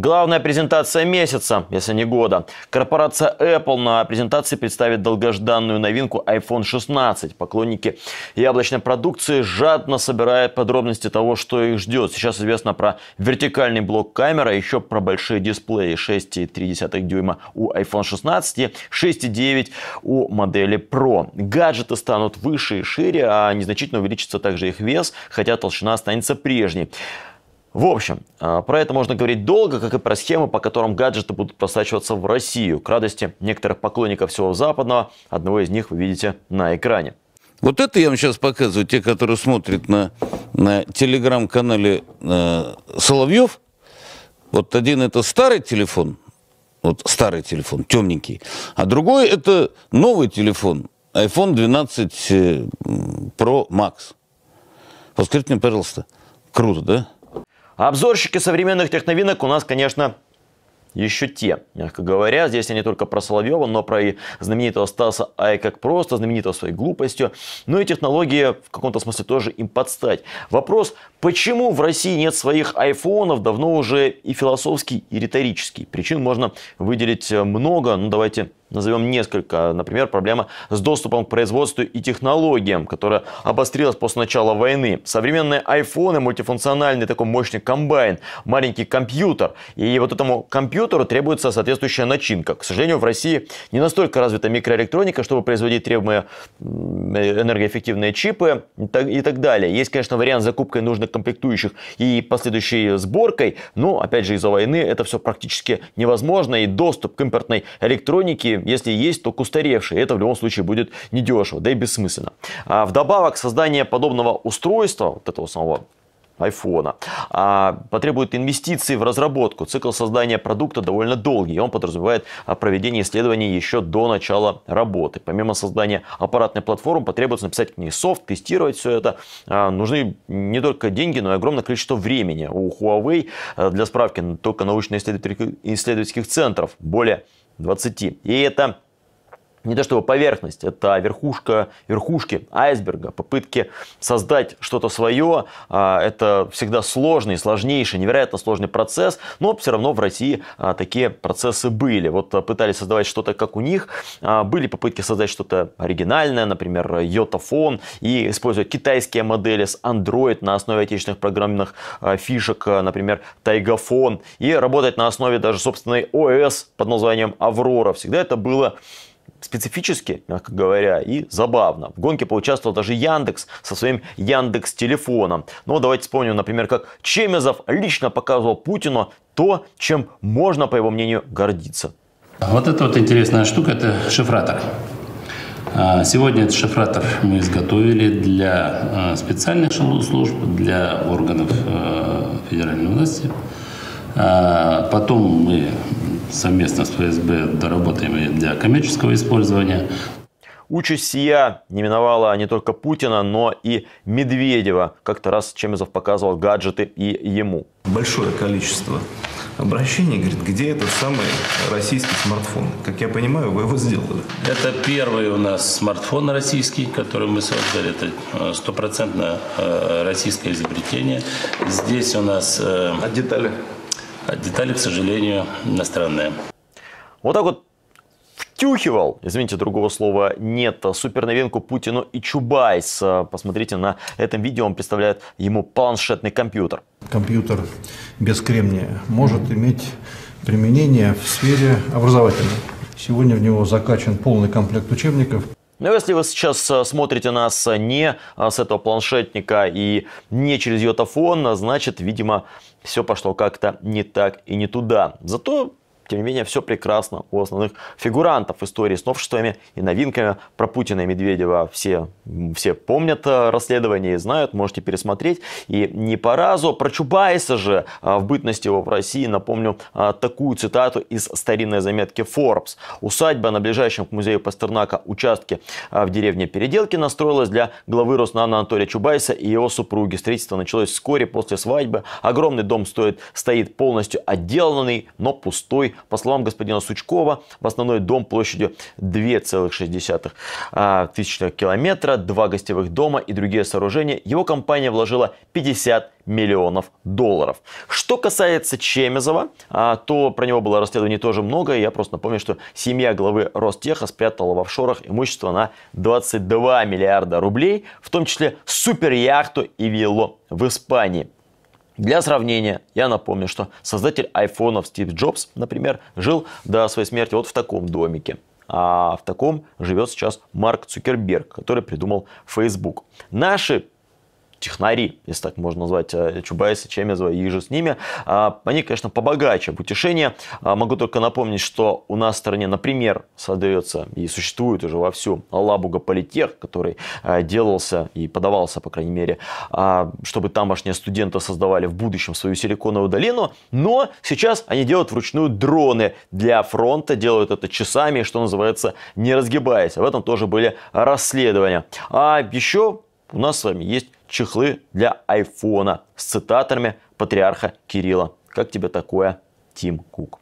Главная презентация месяца, если не года. Корпорация Apple на презентации представит долгожданную новинку iPhone 16. Поклонники яблочной продукции жадно собирают подробности того, что их ждет. Сейчас известно про вертикальный блок камеры, а еще про большие дисплеи 6,3 дюйма у iPhone 16 и 6,9 у модели Pro. Гаджеты станут выше и шире, а незначительно увеличится также их вес, хотя толщина останется прежней. В общем, э, про это можно говорить долго, как и про схемы, по которым гаджеты будут просачиваться в Россию. К радости некоторых поклонников всего западного, одного из них вы видите на экране. Вот это я вам сейчас показываю, те, которые смотрят на, на телеграм-канале э, Соловьев. Вот один это старый телефон, вот старый телефон, темненький, а другой это новый телефон, iPhone 12 э, Pro Max. Вот мне, пожалуйста, круто, да? обзорщики современных техновинок у нас, конечно, еще те, мягко говоря. Здесь я не только про Соловьева, но про и знаменитого Стаса Ай как просто, знаменитого своей глупостью. Ну и технологии в каком-то смысле тоже им подстать. Вопрос, почему в России нет своих айфонов, давно уже и философский, и риторический. Причин можно выделить э, много, ну давайте Назовем несколько. Например, проблема с доступом к производству и технологиям, которая обострилась после начала войны. Современные айфоны, мультифункциональный такой мощный комбайн, маленький компьютер. И вот этому компьютеру требуется соответствующая начинка. К сожалению, в России не настолько развита микроэлектроника, чтобы производить требуемые энергоэффективные чипы и так далее. Есть, конечно, вариант с закупкой нужных комплектующих и последующей сборкой, но, опять же, из-за войны это все практически невозможно, и доступ к импортной электронике если есть, то устаревший. Это в любом случае будет недешево, да и бессмысленно. А вдобавок, создание подобного устройства, вот этого самого айфона, а потребует инвестиций в разработку. Цикл создания продукта довольно долгий, и он подразумевает а, проведение исследований еще до начала работы. Помимо создания аппаратной платформы, потребуется написать к ней софт, тестировать все это. А, нужны не только деньги, но и огромное количество времени. У Huawei, а, для справки, только научно-исследовательских центров более 20. И это не то чтобы поверхность, это верхушка верхушки айсберга, попытки создать что-то свое, а, это всегда сложный, сложнейший, невероятно сложный процесс, но все равно в России а, такие процессы были. Вот а, пытались создавать что-то как у них, были попытки создать что-то оригинальное, например, йотафон, и использовать китайские модели с Android на основе отечественных программных фишек, например, Тайгофон и работать на основе даже собственной ОС под названием Аврора. Всегда это было специфически, мягко говоря, и забавно. В гонке поучаствовал даже Яндекс со своим Яндекс телефоном. Ну, давайте вспомним, например, как Чемезов лично показывал Путину то, чем можно, по его мнению, гордиться. А вот эта вот интересная штука – это шифратор. А, сегодня этот шифратор мы изготовили для а, специальных служб, для органов федеральной власти – а, потом мы совместно с ФСБ доработаем для коммерческого использования. Участь сия не миновала не только Путина, но и Медведева. Как-то раз Чемезов показывал гаджеты и ему. Большое количество обращений, говорит, где этот самый российский смартфон? Как я понимаю, вы его сделали. Это первый у нас смартфон российский, который мы создали. Это э, стопроцентно э, российское изобретение. Здесь у нас... Э, а детали? А детали, к сожалению, иностранные. Вот так вот втюхивал, извините, другого слова нет, суперновинку Путину и Чубайс. А, посмотрите, на этом видео он представляет ему планшетный компьютер. Компьютер без кремния может иметь применение в сфере образовательной. Сегодня в него закачан полный комплект учебников. Но ну, если вы сейчас э, смотрите нас э, не э, с этого планшетника и не через йотафон, значит, видимо, все пошло как-то не так и не туда. Зато тем не менее, все прекрасно у основных фигурантов истории с новшествами и новинками. Про Путина и Медведева все, все помнят э, расследование и знают, можете пересмотреть. И не по разу. А про Чубайса же э, в бытности его в России напомню э, такую цитату из старинной заметки Forbes. Усадьба на ближайшем к музею Пастернака участке в деревне Переделки настроилась для главы Роснана Анатолия Чубайса и его супруги. Строительство началось вскоре после свадьбы. Огромный дом стоит, стоит полностью отделанный, но пустой по словам господина Сучкова, в основной дом площадью 2,6 а, тысячных километра, два гостевых дома и другие сооружения, его компания вложила 50 миллионов долларов. Что касается Чемезова, а, то про него было расследование тоже много. И я просто напомню, что семья главы Ростеха спрятала в офшорах имущество на 22 миллиарда рублей, в том числе суперяхту и виллу в Испании. Для сравнения, я напомню, что создатель айфонов Стив Джобс, например, жил до своей смерти вот в таком домике. А в таком живет сейчас Марк Цукерберг, который придумал Facebook. Наши технари, если так можно назвать э, Чубайса, Чемезова и же с ними. А, они, конечно, побогаче об утешение. А, могу только напомнить, что у нас в стране, например, создается и существует уже вовсю Лабуга Политех, который э, делался и подавался, по крайней мере, а, чтобы тамошние студенты создавали в будущем свою силиконовую долину. Но сейчас они делают вручную дроны для фронта, делают это часами, что называется, не разгибаясь. В этом тоже были расследования. А еще у нас с вами есть чехлы для айфона с цитатами патриарха Кирилла. Как тебе такое, Тим Кук?